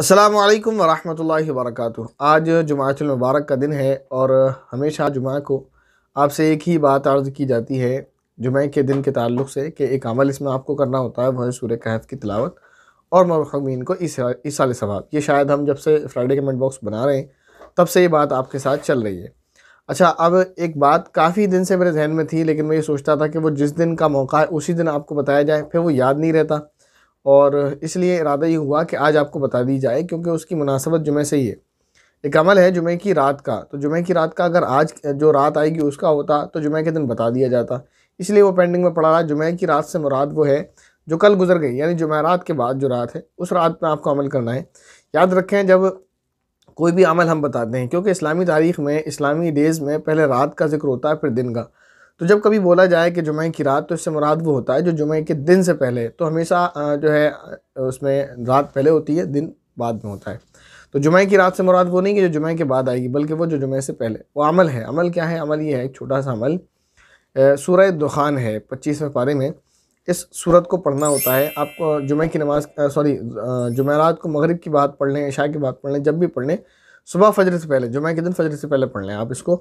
असलकम वरहमल वर्क आज जुमातुल मुबारक का दिन है और हमेशा जुमा को आपसे एक ही बात अर्ज़ की जाती है जुमे के दिन के ताल्लुक से कि एक अमल इसमें आपको करना होता है वह सूर्य कहत की तलावत और मरखमीन को इस साल सवाब ये शायद हम जब से फ्राइडे कमेंट बॉक्स बना रहे हैं तब से ये बात आपके साथ चल रही है अच्छा अब एक बात काफ़ी दिन से मेरे जहन में थी लेकिन मैं ये सोचता था कि वो जिस दिन का मौका है उसी दिन आपको बताया जाए फिर वो याद नहीं रहता और इसलिए इरादा ये हुआ कि आज आपको बता दी जाए क्योंकि उसकी मुनासबत जुमे से ही है एक अमल है जुमे की रात का तो जुमे की रात का अगर आज जो रात आएगी उसका होता तो जुमे के दिन बता दिया जाता इसलिए वो पेंडिंग में पड़ा रहा जुमे की रात से मुराद वो है जो कल गुजर गई यानी जुमेरात के बाद जो रात है उस रात में आपको अमल करना है याद रखें जब कोई भी अमल हम बताते हैं क्योंकि इस्लामी तारीख़ में इस्लामी डेज़ में पहले रात का जिक्र होता है फिर दिन का तो जब कभी बोला जाए कि जुमे की रात तो इससे मुराद वो होता है जो जुमे के दिन से पहले तो हमेशा जो है उसमें रात पहले होती है दिन बाद में होता है तो जुमे की रात से मुराद वो नहीं कि जो जुमे के बाद आएगी बल्कि वो जो जुमे से पहले वो अमल है अमल क्या है अमल ये है एक छोटा सा अमल सूर दुखान है पच्चीसवें पारे में इस सूरत को पढ़ना होता है आपको जुमे की नमाज सॉरी जुमेरात को मगरब की बात पढ़ लें इशा की बात पढ़ लें जब भी पढ़ लें सुबह फजर से पहले जुमे के दिन फजर से पहले पढ़ लें आप इसको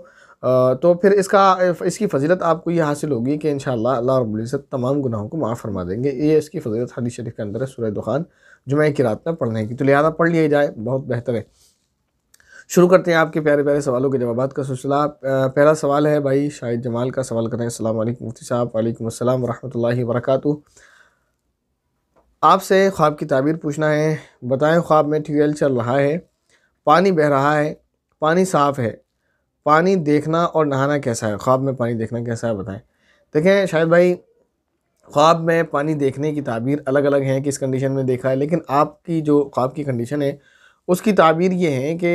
तो फिर इसका इसकी फजीलत आपको ये हासिल होगी कि इन अल्लाह तमाम गुनाहों को माफ़ फरमा देंगे ये इसकी फजीलत हदीस शरीफ के अंदर है सुरह दुखान जुमे की रात में पढ़ने की तो लिहाजा पढ़ लिया जाए बहुत बेहतर है शुरू करते हैं आपके प्यारे प्यारे सवालों के जवाब का सिलसिला पहला सवाल है भाई शाहिद जमाल का सवाल करें अल्लाम मुफ्ती साहब वालेकुम अस्सलाम वरहमतुल्लाहि आपसे ख्वाब की ताबीर पूछना है बताएं ख्वाब में ट्यूबवेल चल रहा है पानी बह रहा है पानी साफ़ है पानी देखना और नहाना कैसा है ख्वाब में पानी देखना कैसा है बताएं देखें शायद भाई ख्वाब में पानी देखने की ताबीर अलग अलग हैं किस कंडीशन में देखा है लेकिन आपकी जो ख्वाब की कंडीशन है उसकी ताबीर ये है कि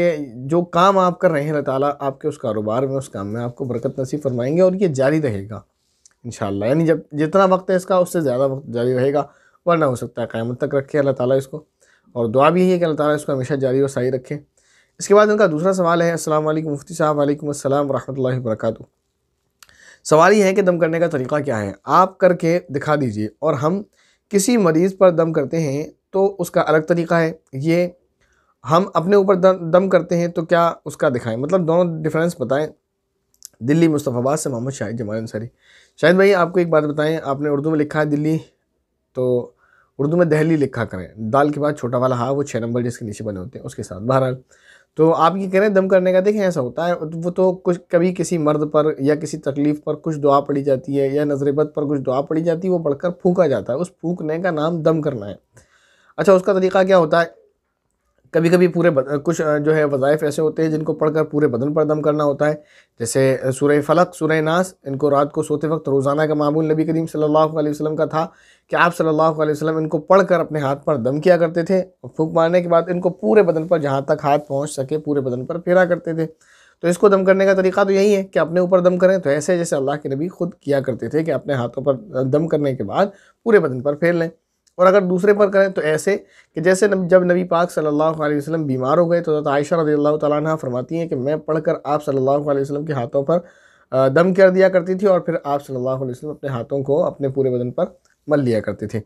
जो काम आप कर रहे हैं अल्लाह ताला आपके उस कारोबार में उस काम में आपको बरकत नसीब फरमाएंगे और ये जारी रहेगा इन यानी जब जितना वक्त है इसका उससे ज़्यादा वक्त जारी रहेगा वरना हो सकता है क़्यामत तक रखे अल्लाह ताला इसको और दुआ भी यही है कि अल्लाह ताला इसको हमेशा जारी और सही रखें इसके बाद उनका दूसरा सवाल है अस्सलाम वालेकुम मुफ्ती साहब वालेकुम अस्सलाम रहमतुल्लाहि वरकत सवाल ये है कि दम करने का तरीका क्या है आप करके दिखा दीजिए और हम किसी मरीज़ पर दम करते हैं तो उसका अलग तरीका है ये हम अपने ऊपर दम करते हैं तो क्या उसका दिखाएं मतलब दोनों डिफरेंस बताएं दिल्ली मुस्तफ़ाबाद से मोहम्मद शाहिद जमाल अंसारी शाहिद भाई आपको एक बात बताएं आपने उर्दू में लिखा है दिल्ली तो उर्दू में दहली लिखा करें दाल के बाद छोटा वाला हा वो छः नंबर जिसके नीचे बने होते हैं उसके साथ बहरहाल तो आप ये कह रहे हैं दम करने का देखें ऐसा होता है वो तो कुछ कभी किसी मर्द पर या किसी तकलीफ़ पर कुछ दुआ पड़ी जाती है या नजरबत पर कुछ दुआ पड़ी जाती है वो पढ़कर फूका जाता है उस फूकने का नाम दम करना है अच्छा उसका तरीका क्या होता है कभी कभी पूरे कुछ जो है वज़ाइफ ऐसे होते हैं जिनको पढ़कर पूरे बदन पर दम करना होता है जैसे सुरह फ़लक सुरह नास इनको रात को सोते वक्त रोज़ाना का मामूल नबी करीम सल्लल्लाहु अलैहि वसल्लम का था कि आप सल्लल्लाहु अलैहि वसल्लम इनको पढ़कर अपने हाथ पर दम किया करते थे फूक मारने के बाद इनको पूरे बदन पर जहाँ तक हाथ पहुँच सके पूरे बदन पर फेरा करते थे तो इसको दम करने का तरीका तो यही है कि अपने ऊपर दम करें तो ऐसे जैसे अल्लाह के नबी खुद किया करते थे कि अपने हाथों पर दम करने के बाद पूरे बदन पर फेर लें और अगर दूसरे पर करें तो ऐसे कि जैसे नब, जब नबी पाक सल्लल्लाहु अलैहि वसल्लम बीमार हो गए तो आयशा रजी अल्लाह ताली फरमाती हैं कि मैं पढ़कर आप सल्लल्लाहु अलैहि वसल्लम के हाथों पर दम कर दिया करती थी और फिर आप सल्लल्लाहु अलैहि वसल्लम अपने हाथों को अपने पूरे बदन पर मल लिया करते थे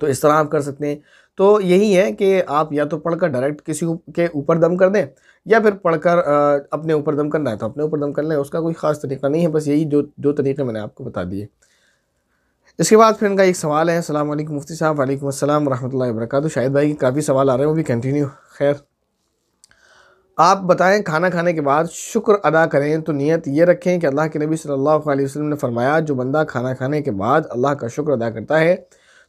तो इस तरह आप कर सकते हैं तो यही है कि आप या तो पढ़कर डायरेक्ट किसी के ऊपर दम कर दें या फिर पढ़कर अपने ऊपर दम करना है तो अपने ऊपर दम कर लें उसका कोई ख़ास तरीका नहीं है बस यही जो जो तरीके मैंने आपको बता दिए इसके बाद फिर इनका एक सवाल है असल मुफ्ती साहब वालेकुम अस्सलाम वरहमल वरक शाहिद भाई के काफ़ी सवाल आ रहे हैं वो भी कंटिन्यू खैर आप बताएं खाना खाने के बाद शुक्र अदा करें तो नियत ये रखें कि अल्लाह के नबी सल्लल्लाहु अलैहि वसल्लम ने फरमाया जो बंदा खाना खाने के बाद अल्लाह का शुक्र अदा करता है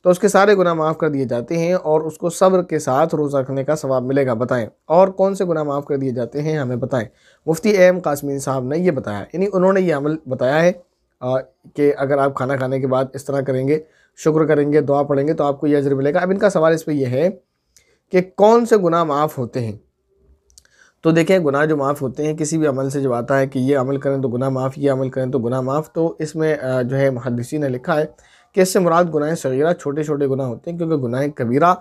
तो उसके सारे गुनाह माफ़ कर दिए जाते हैं और उसको सब्र के साथ रोज़ा रखने का सवाब मिलेगा बताएं और कौन से गुनाह माफ़ कर दिए जाते हैं हमें बताएं मुफ्ती एम कासमीन साहब ने यह बताया यानी उन्होंने ये अमल बताया है कि अगर आप खाना खाने के बाद इस तरह करेंगे शुक्र करेंगे दुआ पढ़ेंगे तो आपको यह अजर मिलेगा अब इनका सवाल इस पर यह है कि कौन से गुनाह माफ़ होते हैं तो देखें गुनाह जो माफ़ होते हैं किसी भी अमल से जब आता है कि ये अमल करें तो गुनाह माफ़ ये अमल करें तो गुनाह माफ़ तो इसमें जो है महदसी ने लिखा है कि इससे मुराद गुनाह सगीरा छोटे छोटे गुनाह होते हैं क्योंकि गुनाह कबीरा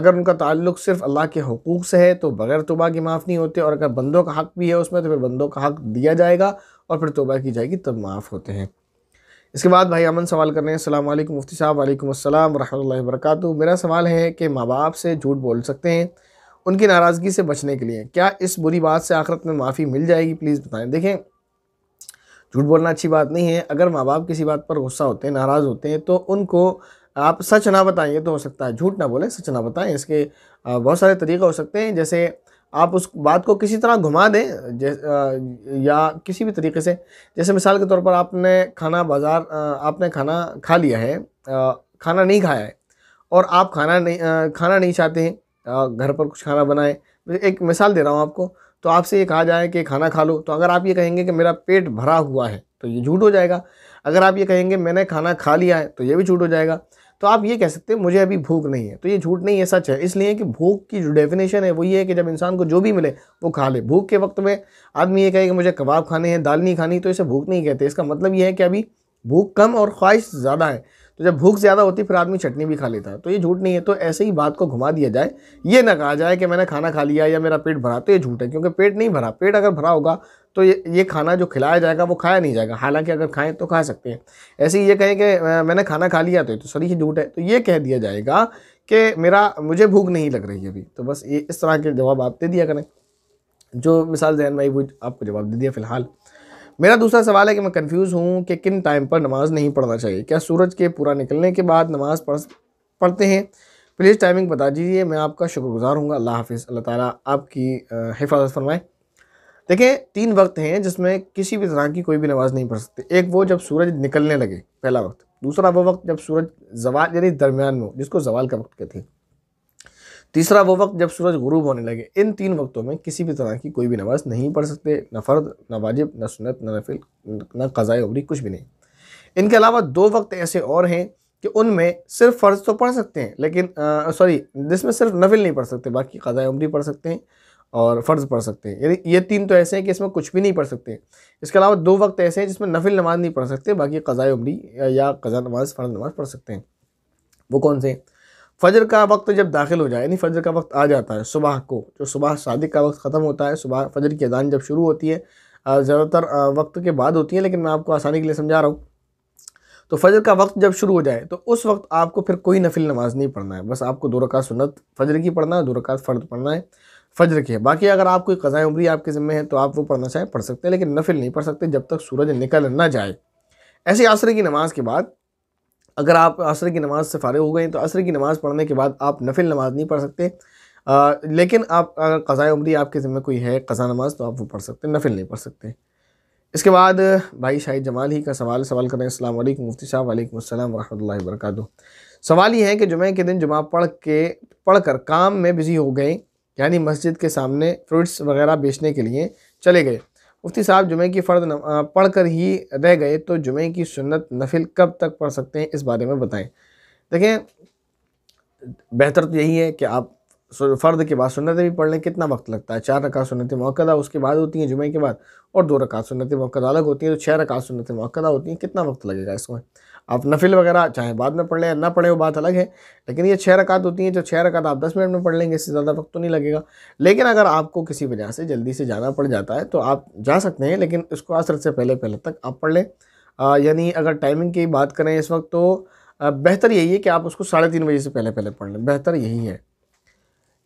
अगर उनका ताल्लुक सिर्फ अल्लाह के हकूक़ से है तो बग़ैर तोबा के माफ़ नहीं होते और अगर बंदों का हक़ भी है उसमें तो फिर बंदों का हक़ दिया जाएगा और फिर तोबा की जाएगी तब माफ़ होते हैं इसके बाद भाई अमन सवाल कर रहे हैं सलाम मुफ्ती साहब वालेकुम असल वरह वरक मेरा सवाल है कि माँ बाप से झूठ बोल सकते हैं उनकी नाराज़गी से बचने के लिए क्या इस बुरी बात से आखिरत में माफ़ी मिल जाएगी प्लीज़ बताएं देखें झूठ बोलना अच्छी बात नहीं है अगर माँ बाप किसी बात पर गुस्सा होते हैं नाराज़ होते हैं तो उनको आप सच ना बताएं ये तो हो सकता है झूठ ना बोलें सच ना बताएं इसके बहुत सारे तरीक़े हो सकते हैं जैसे आप उस बात को किसी तरह घुमा दें या किसी भी तरीके से जैसे मिसाल के तौर पर आपने खाना बाज़ार आपने खाना खा लिया है खाना नहीं खाया है और आप खाना नहीं खाना नहीं चाहते हैं घर पर कुछ खाना बनाए एक मिसाल दे रहा हूँ आपको तो आपसे ये कहा जाए कि खाना खा लो तो अगर आप ये कहेंगे कि मेरा पेट भरा हुआ है तो ये झूठ हो जाएगा अगर आप ये कहेंगे मैंने खाना खा लिया है तो ये भी झूठ हो जाएगा तो आप ये कह सकते हैं मुझे अभी भूख नहीं है तो ये झूठ नहीं है सच है इसलिए कि भूख की जो डेफिनेशन है वो ये है कि जब इंसान को जो भी मिले वो खा ले भूख के वक्त में आदमी ये कहे कि मुझे कबाब खाने हैं दाल नहीं खानी तो इसे भूख नहीं कहते इसका मतलब ये है कि अभी भूख कम और ख्वाहिश ज़्यादा है तो जब भूख ज़्यादा होती फिर आदमी चटनी भी खा लेता तो ये झूठ नहीं है तो ऐसे ही बात को घुमा दिया जाए ये ना कहा जाए कि मैंने खाना खा लिया या मेरा पेट भरा तो ये झूठ है क्योंकि पेट नहीं भरा पेट अगर भरा होगा तो ये ये खाना जो खिलाया जाएगा वो खाया नहीं जाएगा हालांकि अगर खाएं तो खा सकते हैं ऐसे ही ये कहें कि मैंने खाना खा लिया तो, तो सर ये झूठ है तो ये कह दिया जाएगा कि मेरा मुझे भूख नहीं लग रही अभी तो बस ये इस तरह के जवाब आप दे दिया करें जो मिसाल जहन भाई वो आपको जवाब दे दिया फ़िलहाल मेरा दूसरा सवाल है कि मैं कन्फ्यूज़ हूँ कि किन टाइम पर नमाज़ नहीं पढ़ना चाहिए क्या सूरज के पूरा निकलने के बाद नमाज़ पढ़ पढ़ते हैं प्लीज़ टाइमिंग बता दीजिए मैं आपका शुक्रगुजार हूँ अल्लाह हाफिज़ अल्लाह ताला आपकी हिफाजत फरमाए देखिए तीन वक्त हैं जिसमें किसी भी तरह की कोई भी नमाज़ नहीं पढ़ सकते एक वो जब सूरज निकलने लगे पहला वक्त दूसरा वो वक्त जब सूरज जवाल यानी दरमियान में हो जिसको जवाल का वक्त कहते हैं तीसरा वो वक्त जब सूरज गुरूब होने लगे इन तीन वक्तों में किसी भी तरह की कोई भी नमाज़ नहीं पढ़ सकते न फ़र्द न वाजिब न सुनत न नफिल न कज़ाए उबरी कुछ भी नहीं इनके अलावा दो वक्त ऐसे और हैं कि उनमें सिर्फ फ़र्ज़ तो पढ़ सकते हैं लेकिन सॉरी जिसमें सिर्फ नफिल नहीं पढ़ सकते बाकी कज़ाए उमरी पढ़ सकते हैं और फ़र्ज़ पढ़ सकते हैं यानी ये तीन तो ऐसे हैं कि इसमें कुछ भी नहीं पढ़ सकते इसके अलावा दो वक्त ऐसे हैं जिसमें नफिल नमाज़ नहीं पढ़ सकते बाकी कज़ाए उमरी या कज़ा नमाज़ फ़र्ज नमाज़ पढ़ सकते हैं वो कौन से हैं फजर का वक्त जब दाखिल हो जाए यानी फजर का वक्त आ जाता है सुबह को जो सुबह शादी का वक्त ख़त्म होता है सुबह फजर की अजान जब शुरू होती है ज़्यादातर वक्त के बाद होती है लेकिन मैं आपको आसानी के लिए समझा रहा हूँ तो फजर का वक्त जब शुरू हो जाए तो उस वक्त आपको फिर कोई नफिल नमाज़ नहीं पढ़ना है बस आपको दो रकात सुन्नत फजर की पढ़ना है दो रकात फ़र्द पढ़ना है फजर की है बाकी अगर आप कोई क़ज़ाए उमरी आपके ज़िम्मे है तो आप वो पढ़ना चाहें पढ़ सकते हैं लेकिन नफिल नहीं पढ़ सकते जब तक सूरज निकल ना जाए ऐसी आसरे की नमाज़ के बाद अगर आप असर की नमाज़ से फ़ारिग हो गए तो असर की नमाज़ पढ़ने के बाद आप नफिल नमाज़ नहीं पढ़ सकते आ, लेकिन आप अगर क़ज़ा उमरी आपके ज़िम्मे कोई है क़ज़ा नमाज़ तो आप वो पढ़ सकते हैं नफिल नहीं पढ़ सकते इसके बाद भाई शाहिद जमाल ही का सवाल सवाल करें अल्लाम मुफ्ती साहब वालेकुम अस्सलाम वरहमल वरक सवाल ये है कि जुमे के दिन जुमा पढ़ के पढ़ कर काम में बिज़ी हो गए यानी मस्जिद के सामने फ्रूट्स वगैरह बेचने के लिए चले गए मुफ्ती साहब जुमे की फ़र्द पढ़ कर ही रह गए तो जुमे की सुन्नत नफिल कब तक पढ़ सकते हैं इस बारे में बताएं देखें बेहतर तो यही है कि आप फ़र्द के बाद सुन्नतें भी पढ़ लें कितना वक्त लगता है चार रकात सुन्नत मौक़दा उसके बाद होती हैं जुमे के बाद और दो रकात सुन्नत मौक़दा अलग होती हैं तो छः रकात सुन्नत मौक़दा होती हैं कितना वक्त लगेगा इसमें आप नफिल वगैरह चाहे बाद में पढ़ लें ना पढ़े वो बात अलग है लेकिन ये छः रकात होती हैं जो छः रकात आप दस मिनट में पढ़ लेंगे इससे ज़्यादा वक्त तो नहीं लगेगा लेकिन अगर आपको किसी वजह से जल्दी से जाना पड़ जाता है तो आप जा सकते हैं लेकिन इसको असर से पहले पहले तक आप पढ़ लें यानी अगर टाइमिंग की बात करें इस वक्त तो बेहतर यही है कि आप उसको साढ़े तीन बजे से पहले पहले पढ़ लें बेहतर यही है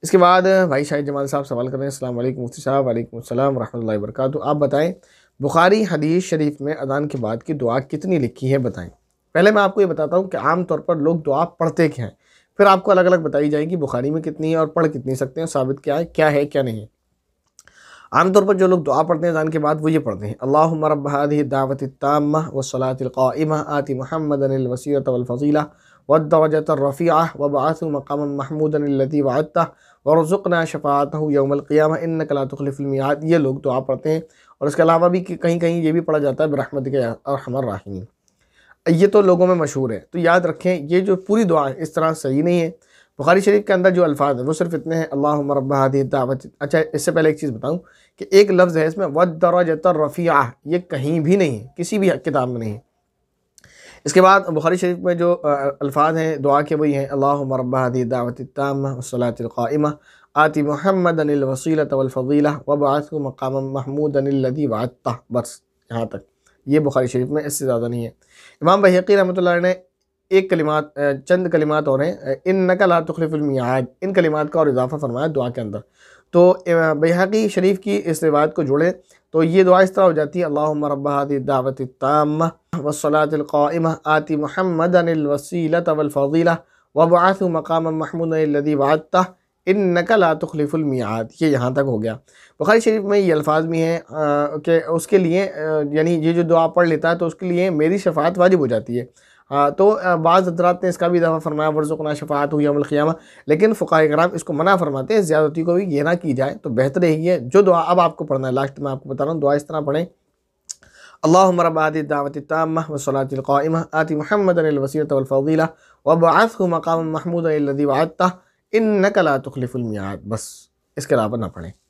इसके बाद भाई शाहिद जमाल साहब सवाल कर रहे हैं अल्लाम मुफ्ती साहब वालेकुम अस्सलाम वरहमल वरक आप बताएं बुखारी हदीस शरीफ में अदान के बाद की दुआ कितनी लिखी है बताएं पहले मैं आपको ये बताता हूँ कि आमतौर पर लोग दुआ तो पढ़ते क्या हैं फिर आपको अलग अलग बताई जाएगी बुखारी में कितनी है और पढ़ कितनी सकते हैं साबित क्या है क्या है क्या नहीं है आमतौर पर जो लोग दुआ पढ़ते हैं जान के बाद वो ये पढ़ते हैं अल्लाह मरबाद दावत ताम व सलातम आति महमद वफ़ीला वदवजत रफ़िया वबासु मकाम महमूदनलती वाता वरज़ुकना शफ़ात यौमलक़ियाम इन कलातखलफ़िल्मियात ये लोग दुआ पढ़ते हैं और इसके अलावा भी कहीं कहीं ये भी पढ़ा जाता है बरहमद के अरहमर राहिम ये तो लोगों में मशहूर है तो याद रखें ये जो पूरी दुआ है इस तरह सही नहीं है बुखारी शरीफ के अंदर जो अल्फाज हैं वो सिर्फ इतने हैं अल्लाह हदी दावत अच्छा इससे पहले एक चीज़ बताऊँ कि एक लफ्ज़ है इसमें वद दराजत रफ़िया ये कहीं भी नहीं है किसी भी किताब में नहीं है इसके बाद बुखारी शरीफ में जो अल्फाज हैं दुआ के वही हैं अल्लाह मरबी दावत तमसलातम आति महमद अनिल वसीलत वफ़ीला वबात मकाम महमूद अनिल वाता बस यहाँ तक ये बुखारी शरीफ में इससे ज़्यादा नहीं है इमाम बहकी रहमत ने एक कलिमात चंद कलिमात और हैं इन नकल तखलफ़िल्मियाद इन कलिमात का और इजाफा फरमाया दुआ के अंदर तो बहकी शरीफ की इस रिवायत को जुड़ें तो ये दुआ इस तरह हो जाती है अल्लाह मरबादी दावत तम वसलातम आती महमदन वसीलत वलफ़ीला वबाथ मकाम महमूद वादता इन नकल तखलिफ़ुलमियाद ये यहाँ तक हो गया बुखारी शरीफ में ये अल्फाज भी हैं कि उसके लिए यानी ये जो दुआ पढ़ लेता है तो उसके लिए मेरी शफात वाजिब हो जाती है आ, तो बाज़ हजरात ने इसका भी इजाफा फरमाया वर्जुकना शफात हुई अमलखियामा लेकिन फ़ुका कराम इसको मना फरमाते हैं ज़्यादती को भी ये ना की जाए तो बेहतर यही है जो दुआ अब आपको पढ़ना है लास्ट में आपको बता रहा हूँ दुआ इस तरह पढ़ें अल्लाम रबाद दावत तम वसलातिलम आति महमद वबाफ़ मकाम महमूद वाता इन नकला तखलिफ़ुलमियाद बस इसके अलावा ना पढ़ें